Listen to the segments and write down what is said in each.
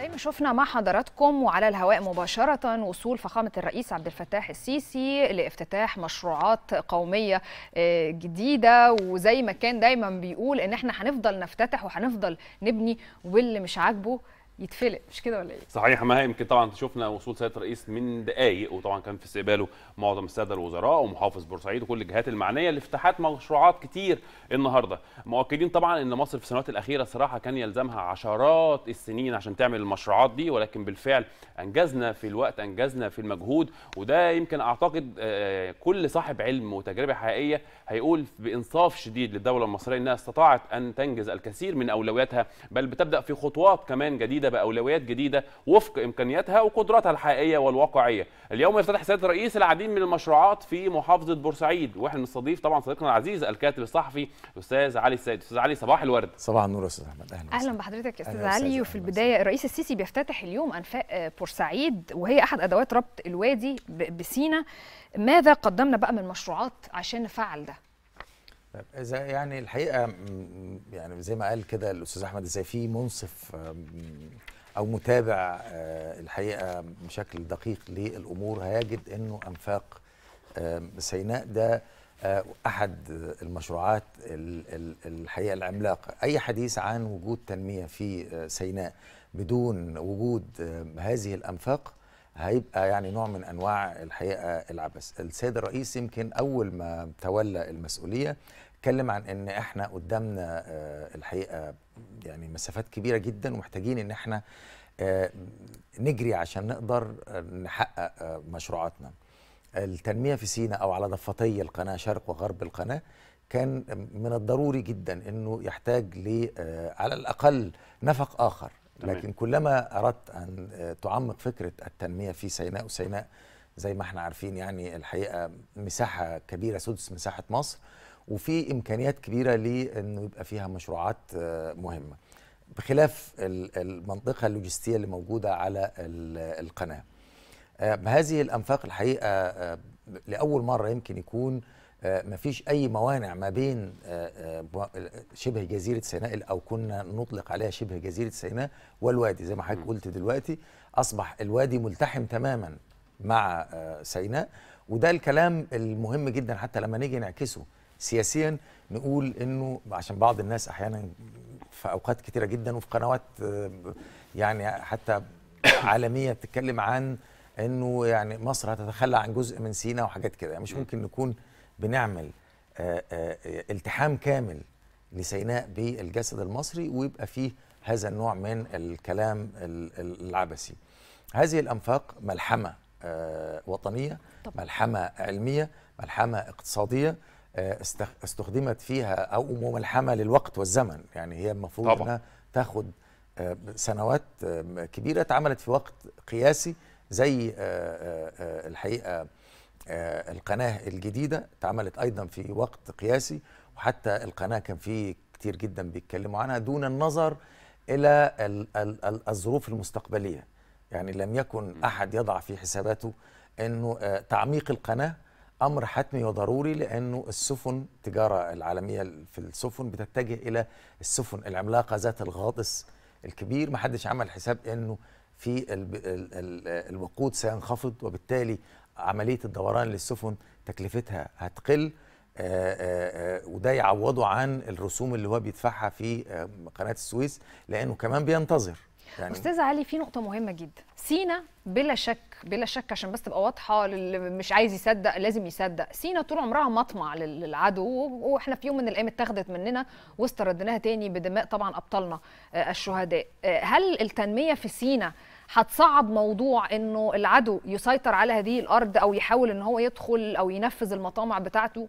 زي ما شفنا مع حضراتكم وعلى الهواء مباشرة وصول فخامة الرئيس عبد الفتاح السيسي لافتتاح مشروعات قومية آه، جديدة وزي ما كان دايما بيقول ان احنا هنفضل نفتتح وهنفضل نبني واللي مش عاجبه يتفلق مش كده ولا ايه؟ صحيح هي يمكن طبعا شفنا وصول سياده الرئيس من دقائق وطبعا كان في استقباله معظم الساده الوزراء ومحافظ بورسعيد وكل الجهات المعنيه لافتتاحات مشروعات كتير النهارده، مؤكدين طبعا ان مصر في السنوات الاخيره صراحه كان يلزمها عشرات السنين عشان تعمل المشروعات دي ولكن بالفعل انجزنا في الوقت انجزنا في المجهود وده يمكن اعتقد آه، كل صاحب علم وتجربه حقيقيه هيقول بانصاف شديد للدوله المصريه انها استطاعت ان تنجز الكثير من اولوياتها بل بتبدا في خطوات كمان جديده باولويات جديده وفق امكانياتها وقدراتها الحقيقيه والواقعيه. اليوم يفتتح سياده الرئيس العديد من المشروعات في محافظه بورسعيد واحنا بنستضيف طبعا صديقنا العزيز الكاتب الصحفي الاستاذ علي السيد. استاذ علي صباح الورد. صباح النور يا استاذ احمد اهلا اهلا بحضرتك يا استاذ علي وفي البدايه الرئيس السيسي بيفتتح اليوم انفاق بورسعيد وهي احد ادوات ربط الوادي بسينا ماذا قدمنا بقى من مشروعات عشان نفعل ده؟ اذا يعني الحقيقه يعني زي ما قال كده الاستاذ احمد ازاي في منصف او متابع آه، الحقيقه بشكل دقيق للامور هيجد انه انفاق سيناء ده آه، احد المشروعات الحقيقه العملاقه اي حديث عن وجود تنميه في آه، سيناء بدون وجود هذه الانفاق هيبقى يعني نوع من انواع الحقيقه العبث السيد الرئيس يمكن اول ما تولى المسؤوليه اتكلم عن ان احنا قدامنا آه، الحقيقه يعني مسافات كبيره جدا ومحتاجين ان احنا آه، نجري عشان نقدر آه، نحقق مشروعاتنا التنميه في سيناء او على ضفتي القناه شرق وغرب القناه كان من الضروري جدا انه يحتاج ل على الاقل نفق اخر لكن كلما اردت ان آه، تعمق فكره التنميه في سيناء وسيناء زي ما احنا عارفين يعني الحقيقه مساحه كبيره سدس مساحه مصر وفي امكانيات كبيره لانه يبقى فيها مشروعات آه، مهمه بخلاف المنطقه اللوجستيه اللي موجوده على القناه آه، هذه الانفاق الحقيقه لاول مره يمكن يكون آه، مفيش اي موانع ما بين آه، آه، شبه جزيره سيناء او كنا نطلق عليها شبه جزيره سيناء والوادي زي ما حضرتك قلت دلوقتي اصبح الوادي ملتحم تماما مع سيناء وده الكلام المهم جدا حتى لما نيجي نعكسه سياسيا نقول انه عشان بعض الناس احيانا في اوقات كتيره جدا وفي قنوات يعني حتى عالميه بتتكلم عن انه يعني مصر هتتخلى عن جزء من سينا وحاجات كده يعني مش ممكن نكون بنعمل آه، آه، التحام كامل لسيناء بالجسد المصري ويبقى فيه هذا النوع من الكلام العبثي هذه الأنفاق ملحمة آه، وطنية ملحمة علمية ملحمة اقتصادية استخدمت فيها أو ملحمة للوقت والزمن يعني هي المفروض طبعا. أنها تاخد سنوات كبيرة اتعملت في وقت قياسي زي الحقيقة آه، القناه الجديده اتعملت ايضا في وقت قياسي وحتى القناه كان فيه كتير جدا بيتكلموا عنها دون النظر الى الظروف المستقبليه يعني لم يكن احد يضع في حساباته انه آه، تعميق القناه امر حتمي وضروري لانه السفن التجاره العالميه في السفن بتتجه الى السفن العملاقه ذات الغاطس الكبير ما حدش عمل حساب انه في الوقود سينخفض وبالتالي عمليه الدوران للسفن تكلفتها هتقل آه، آه، آه، وده يعوضه عن الرسوم اللي هو بيدفعها في قناه السويس لانه كمان بينتظر يعني استاذ علي في نقطه مهمه جدا سينا بلا شك بلا شك عشان بس تبقى واضحه للي مش عايز يصدق لازم يصدق سينا طول عمرها مطمع للعدو واحنا في يوم من الايام اتاخدت مننا واستردناها تاني بدماء طبعا ابطالنا الشهداء هل التنميه في سينا هتصعب موضوع انه العدو يسيطر على هذه الارض او يحاول ان هو يدخل او ينفذ المطامع بتاعته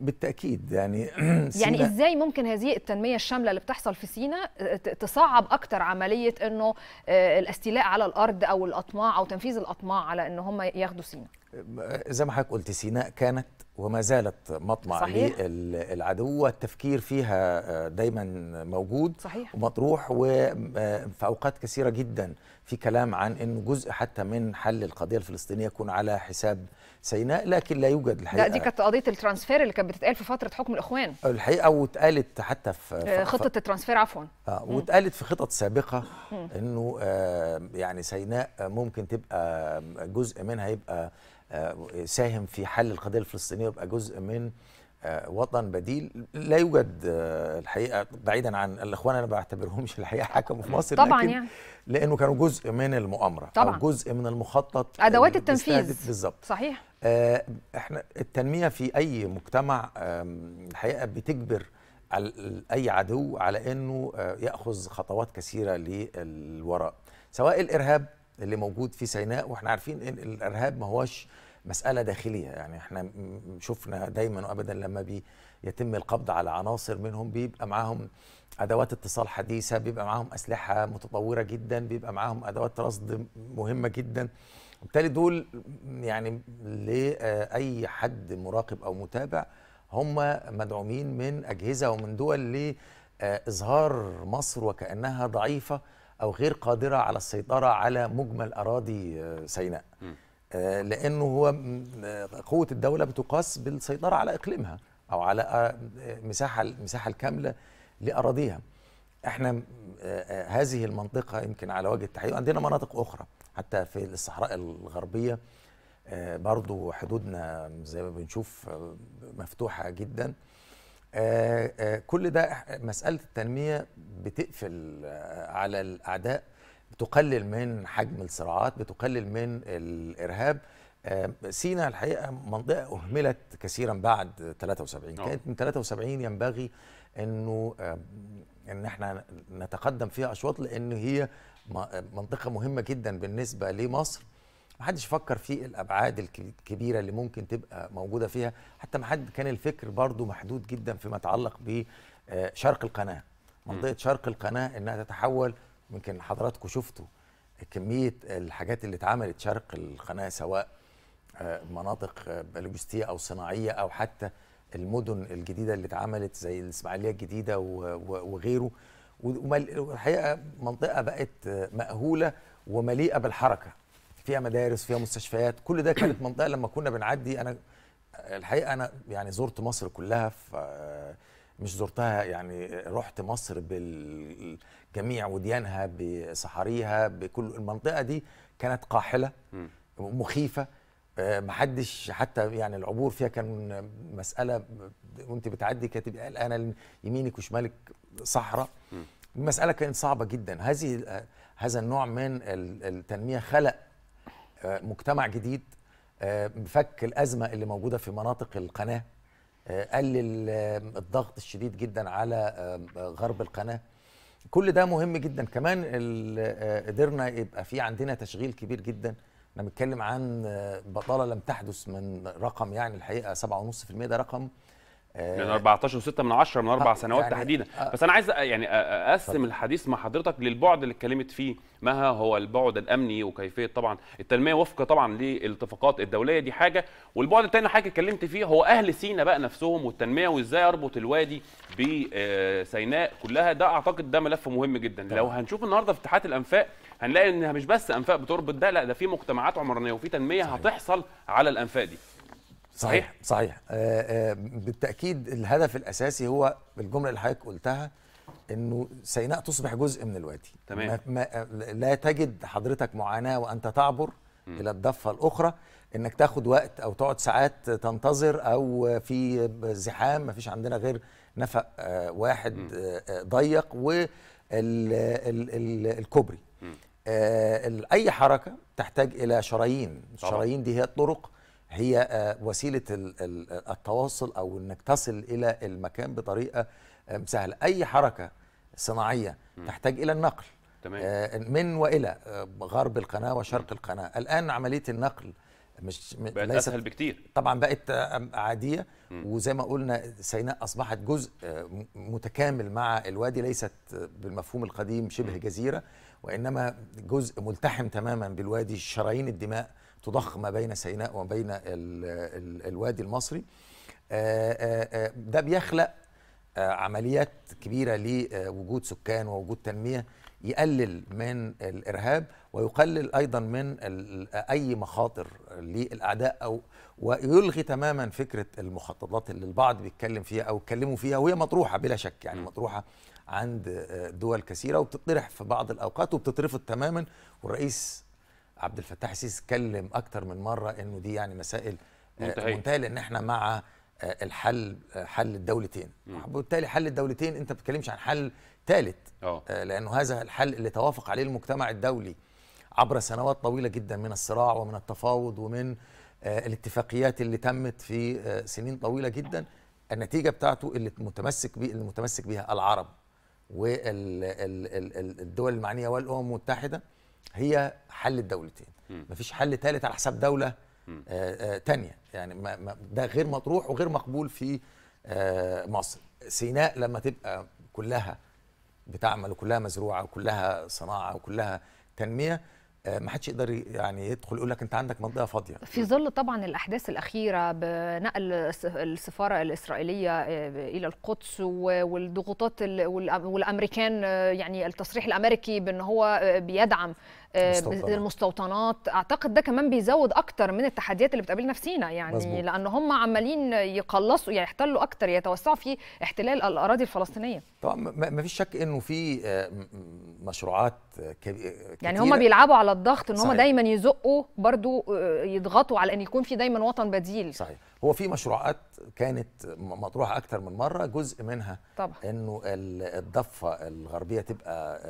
بالتاكيد يعني يعني ازاي ممكن هذه التنميه الشامله اللي بتحصل في سينا آه، تصعب اكتر عمليه انه آه، الاستيلاء على الارض او الاطماع او تنفيذ الاطماع على ان هم ياخدوا سينا آه، زي ما حضرتك قلت سيناء كانت وما زالت مطمع صحيح. للعدو والتفكير فيها دايما موجود صحيح. ومطروح وفي اوقات كثيره جدا في كلام عن انه جزء حتى من حل القضيه الفلسطينيه يكون على حساب سيناء لكن لا يوجد الحقيقه لا دي كانت قضيه الترانسفير اللي كانت بتتقال في فتره حكم الاخوان الحقيقه واتقالت حتى في آه، خطه الترانسفير عفوا اه واتقالت في خطط سابقه مم. انه آه يعني سيناء ممكن تبقى جزء منها يبقى آه ساهم في حل القضيه الفلسطينيه ويبقى جزء من آه، وطن بديل لا يوجد آه، الحقيقه بعيدا عن الاخوان انا ما بعتبرهمش الحقيقه حكموا في مصر طبعا لكن يعني لانه كانوا جزء من المؤامره طبعا أو جزء من المخطط ادوات التنفيذ بالظبط صحيح آه، احنا التنميه في اي مجتمع الحقيقه بتجبر اي عدو على انه آه، ياخذ خطوات كثيره للوراء سواء الارهاب اللي موجود في سيناء واحنا عارفين ان الارهاب ما هوش مساله داخليه يعني احنا شفنا دايما وابدا لما بيتم القبض على عناصر منهم بيبقى معاهم ادوات اتصال حديثه بيبقى معاهم اسلحه متطوره جدا بيبقى معاهم ادوات رصد مهمه جدا وبالتالي دول يعني لاي آه، حد مراقب او متابع هم مدعومين من اجهزه ومن دول لاظهار آه، مصر وكانها ضعيفه او غير قادره على السيطره على مجمل اراضي آه، سيناء لانه هو قوه الدوله بتقاس بالسيطره على اقليمها او على المساحه المساحه الكامله لاراضيها احنا آه، آه، هذه المنطقة يمكن على وجه التحديد عندنا مناطق أخرى حتى في الصحراء الغربية آه، برضو حدودنا زي ما بنشوف مفتوحة جدا كل ده مسألة التنمية بتقفل على الأعداء بتقلل من حجم الصراعات بتقلل من الإرهاب سينا الحقيقة منطقة أهملت كثيرا بعد 73 نعم. كانت من 73 ينبغي أنه ان احنا نتقدم فيها اشواط لان هي منطقه مهمه جدا بالنسبه لمصر محدش فكر في الابعاد الكبيره اللي ممكن تبقى موجوده فيها حتى ما حد كان الفكر برضو محدود جدا فيما يتعلق بشرق آه، القناه منطقه شرق القناه انها تتحول يمكن حضراتكم شفتوا كميه الحاجات اللي اتعملت شرق القناه سواء آه، مناطق آه، لوجستيه او صناعيه او حتى المدن الجديده اللي اتعملت زي الاسماعيليه الجديده وغيره والحقيقه منطقه بقت مأهوله ومليئه بالحركه فيها مدارس فيها مستشفيات كل ده كانت منطقه لما كنا بنعدي انا الحقيقه انا يعني زرت مصر كلها مش زرتها يعني رحت مصر بالجميع وديانها بصحاريها بكل المنطقه دي كانت قاحله مخيفه آه، محدش حتى يعني العبور فيها كان مساله وانت بتعدي كانت تبقى قلقانه يمينك وشمالك صحراء المساله كانت صعبه جدا هذه آه، هذا النوع من التنميه خلق آه، مجتمع جديد فك الازمه اللي موجوده في مناطق القناه قلل الضغط الشديد جدا على غرب القناه كل ده مهم جدا كمان قدرنا يبقى في عندنا تشغيل كبير جدا احنا بنتكلم عن بطاله لم تحدث من رقم يعني الحقيقه 7.5% ده رقم آه، من 14 و6 من 10 من اربع آه، سنوات يعني تحديدا آه. بس انا عايز يعني اقسم الحديث مع حضرتك للبعد اللي اتكلمت فيه ما هو البعد الامني وكيفيه طبعا التنميه وفق طبعا للاتفاقات الدوليه دي حاجه والبعد الثاني حاجه اتكلمت فيه هو اهل سينا بقى نفسهم والتنميه وازاي اربط الوادي بسيناء كلها ده اعتقد ده ملف مهم جدا طبعا. لو هنشوف النهارده في اتحاد الانفاق هنلاقي انها مش بس انفاق بتربط ده لا ده في مجتمعات عمرانيه وفي تنميه صحيح. هتحصل على الانفاق دي صحيح صحيح آآ آآ آه، آه، بالتاكيد الهدف الاساسي هو الجمله اللي حضرتك قلتها انه سيناء تصبح جزء من الوادي تمام ما آه، لا تجد حضرتك معاناه وانت تعبر م. الى الضفه الاخرى انك تاخد وقت او تقعد ساعات تنتظر او في زحام ما فيش عندنا غير نفق واحد ضيق والكوبري آه، اي حركه تحتاج الى شرايين الشرايين دي هي الطرق هي آه، وسيله التواصل او انك تصل الى المكان بطريقه آه، سهله اي حركه صناعيه تحتاج الى النقل تمام. من والى غرب القناه وشرق القناه الان عمليه النقل مش بقت ليست اسهل بكتير طبعا بقت عاديه م. وزي ما قلنا سيناء اصبحت جزء آه، متكامل مع الوادي ليست بالمفهوم القديم شبه جزيره وانما جزء ملتحم تماما بالوادي شرايين الدماء تضخ ما بين سيناء وما بين الوادي المصري آه، آه، ده بيخلق عمليات كبيره لوجود سكان ووجود تنميه يقلل من الارهاب ويقلل ايضا من اي مخاطر للاعداء او ويلغي تماما فكره المخططات اللي البعض بيتكلم فيها او اتكلموا فيها وهي مطروحه بلا شك يعني مطروحه عند دول كثيره وبتطرح في بعض الاوقات وبتترفض تماما والرئيس عبد الفتاح السيسي اتكلم اكثر من مره انه دي يعني مسائل آه، منتهيه لان احنا مع آه، الحل آه، حل الدولتين وبالتالي حل الدولتين انت ما بتتكلمش عن حل ثالث اه. لانه هذا الحل اللي توافق عليه المجتمع الدولي عبر سنوات طويله جدا من الصراع ومن التفاوض ومن الاتفاقيات اللي تمت في سنين طويله جدا النتيجه بتاعته اللي متمسك بيه اللي متمسك بها العرب والدول المعنيه والامم المتحده هي حل الدولتين مفيش حل ثالث على حساب دوله آه، آه، تانية يعني ما ده غير مطروح وغير مقبول في آه، مصر سيناء لما تبقى كلها بتعمل وكلها مزروعه وكلها صناعه وكلها تنميه ما حدش يقدر يعني يدخل يقول لك انت عندك منطقه فاضيه في ظل طبعا الاحداث الاخيره بنقل السفاره الاسرائيليه الى القدس والضغوطات والامريكان يعني التصريح الامريكي بان هو بيدعم المستوطنات. آه، المستوطنات اعتقد ده كمان بيزود اكتر من التحديات اللي بتقابلنا في سينا يعني مزبوط. لان هم عمالين يقلصوا يعني يحتلوا اكتر يتوسعوا في احتلال الاراضي الفلسطينيه طبعا ما فيش شك انه في آه، مشروعات كبيره آه، يعني هم بيلعبوا على الضغط ان هم دايما يزقوا برضو يضغطوا على ان يكون في دايما وطن بديل صحيح هو في مشروعات كانت مطروحه اكتر من مره جزء منها طبعا انه الضفه الغربيه تبقى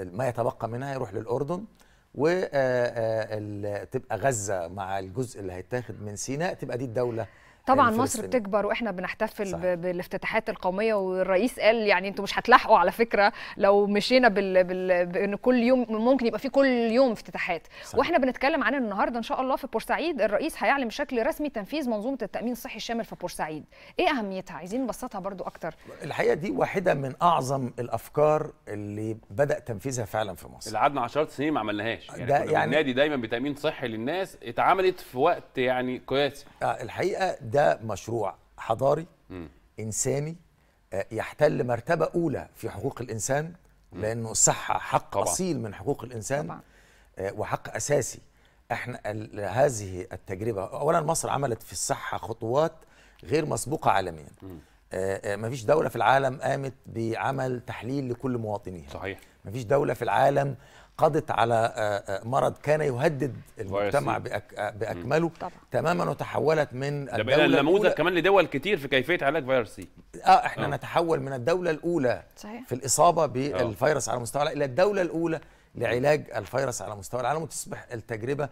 ما يتبقى منها يروح للاردن وتبقى آه، آه، غزه مع الجزء اللي هيتاخد من سيناء تبقى دي الدوله طبعا مصر بتكبر واحنا بنحتفل صحيح. بالافتتاحات القوميه والرئيس قال يعني انتوا مش هتلاحقوا على فكره لو مشينا بال... بال... بان كل يوم ممكن يبقى في كل يوم افتتاحات واحنا بنتكلم عن النهارده ان شاء الله في بورسعيد الرئيس هيعلن بشكل رسمي تنفيذ منظومه التامين الصحي الشامل في بورسعيد ايه اهميتها عايزين نبسطها برضو اكتر الحقيقه دي واحده من اعظم الافكار اللي بدا تنفيذها فعلا في مصر اللي قعدنا 10 سنين ما عملناهاش يعني, ده يعني النادي دايما بتامين صحي للناس اتعملت في وقت يعني قياسي آه الحقيقه ده مشروع حضاري م. انساني آه، يحتل مرتبه اولى في حقوق الانسان م. لانه الصحه حق طبعا. اصيل من حقوق الانسان طبعا. آه، وحق اساسي احنا هذه التجربه اولا مصر عملت في الصحه خطوات غير مسبوقه عالميا مفيش آه، دوله في العالم قامت بعمل تحليل لكل مواطنيها صحيح مفيش دوله في العالم قضت على آه، آه، مرض كان يهدد المجتمع بأك... آه، باكمله طبعا. تماما وتحولت من الدوله بقينا نموذج كمان لدول كتير في كيفيه علاج فيروس سي اه احنا أوه. نتحول من الدوله الاولى صحيح. في الاصابه بالفيروس على مستوى الى الدوله الاولى لعلاج الفيروس على مستوى العالم وتصبح التجربه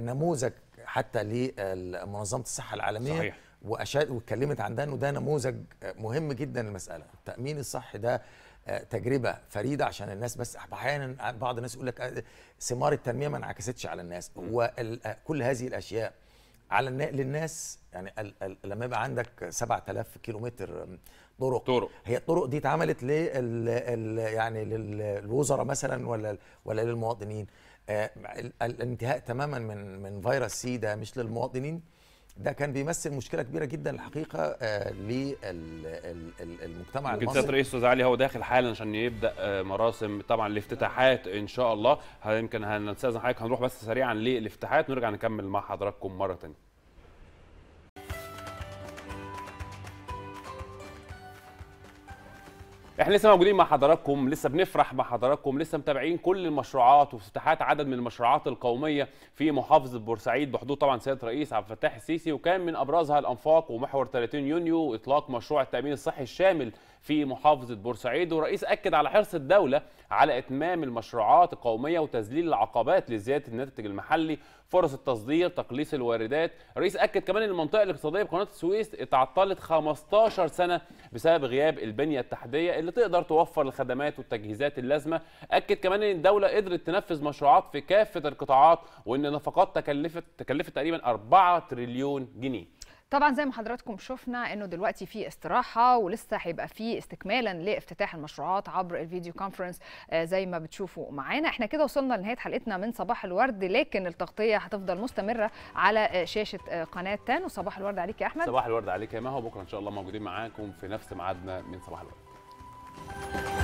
نموذج حتى لمنظمه الصحه العالميه صحيح. واشاد واتكلمت عن ده انه ده نموذج مهم جدا للمساله التامين الصحي ده تجربه فريده عشان الناس بس احيانا بعض الناس يقول لك آه، ثمار التنميه ما انعكستش على الناس هو آه، كل هذه الاشياء على للناس يعني ال ال لما يبقى عندك 7000 كيلومتر طرق طرق هي الطرق دي اتعملت لل يعني للوزراء مثلا ولا ولا للمواطنين آه، الانتهاء تماما من من فيروس سي ده مش للمواطنين ده كان بيمثل مشكله كبيره جدا الحقيقه آه، للمجتمع المصري ممكن رئيس استاذ علي هو داخل حالا عشان يبدا آه، مراسم طبعا الافتتاحات ان شاء الله يمكن هنستاذن حضرتك هنروح بس سريعا للافتتاحات ونرجع نكمل مع حضراتكم مره ثانيه احنا لسه موجودين مع حضراتكم لسه بنفرح مع حضراتكم لسه متابعين كل المشروعات وافتتاحات عدد من المشروعات القوميه في محافظه بورسعيد بحضور طبعا سياده الرئيس عبد الفتاح السيسي وكان من ابرزها الانفاق ومحور 30 يونيو واطلاق مشروع التامين الصحي الشامل في محافظة بورسعيد والرئيس أكد على حرص الدولة على إتمام المشروعات القومية وتذليل العقبات لزيادة الناتج المحلي فرص التصدير تقليص الواردات الرئيس أكد كمان أن المنطقة الاقتصادية بقناة السويس اتعطلت 15 سنة بسبب غياب البنية التحتية اللي تقدر توفر الخدمات والتجهيزات اللازمة أكد كمان أن الدولة قدرت تنفذ مشروعات في كافة القطاعات وأن نفقات تكلفت تكلفت تقريبا 4 تريليون جنيه طبعا زي ما حضراتكم شفنا انه دلوقتي في استراحه ولسه هيبقى في استكمالا لافتتاح المشروعات عبر الفيديو كونفرنس آه، زي ما بتشوفوا معانا احنا كده وصلنا لنهايه حلقتنا من صباح الورد لكن التغطيه هتفضل مستمره على آه، شاشه آه، قناه تان وصباح الورد عليك يا احمد صباح الورد عليك يا مها وبكره ان شاء الله موجودين معاكم في نفس ميعادنا من صباح الورد